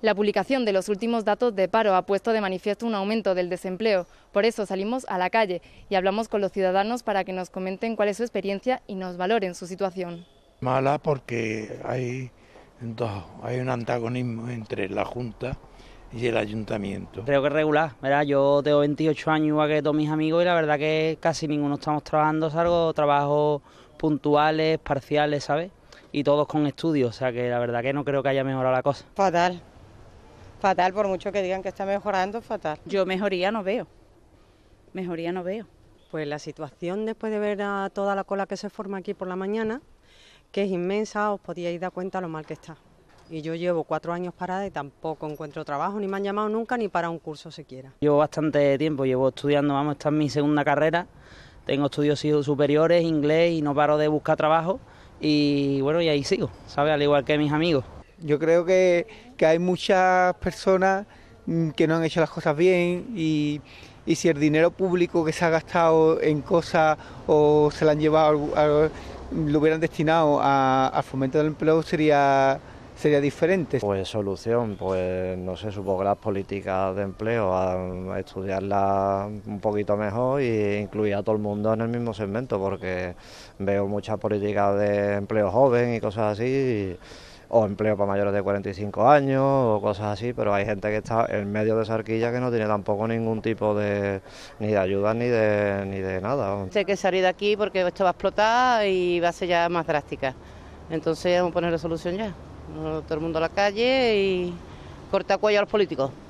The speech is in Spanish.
La publicación de los últimos datos de paro ha puesto de manifiesto un aumento del desempleo. Por eso salimos a la calle y hablamos con los ciudadanos para que nos comenten cuál es su experiencia y nos valoren su situación. Mala porque hay, un antagonismo entre la Junta y el ayuntamiento. Creo que es regular, ¿verdad? Yo tengo 28 años igual que todos mis amigos y la verdad que casi ninguno estamos trabajando, salvo trabajos puntuales, parciales, ¿sabes? Y todos con estudios, o sea que la verdad que no creo que haya mejorado la cosa. Fatal, fatal, por mucho que digan que está mejorando, fatal. Yo mejoría no veo, mejoría no veo. Pues la situación después de ver a toda la cola que se forma aquí por la mañana, que es inmensa, os podíais dar cuenta lo mal que está. Y yo llevo cuatro años parada y tampoco encuentro trabajo, ni me han llamado nunca ni para un curso siquiera. Llevo bastante tiempo, llevo estudiando, vamos, esta es mi segunda carrera, tengo estudios superiores, inglés y no paro de buscar trabajo y bueno, y ahí sigo, ¿sabes? Al igual que mis amigos. Yo creo que, hay muchas personas mm, que no han hecho las cosas bien y, si el dinero público que se ha gastado en cosas o se lo han llevado, lo hubieran destinado al fomento del empleo sería sería diferente. Pues solución, pues no sé, supongo que las políticas de empleo, a, estudiarlas un poquito mejor e incluir a todo el mundo en el mismo segmento, porque veo muchas políticas de empleo joven y cosas así o empleo para mayores de 45 años o cosas así, pero hay gente que está en medio de esa arquilla que no tiene tampoco ningún tipo de ni de ayuda ni de ni de nada. Sé que salir de aquí porque esto va a explotar y va a ser ya más drástica. Entonces vamos a poner la solución ya. Todo el mundo a la calle y corta cuello a los políticos.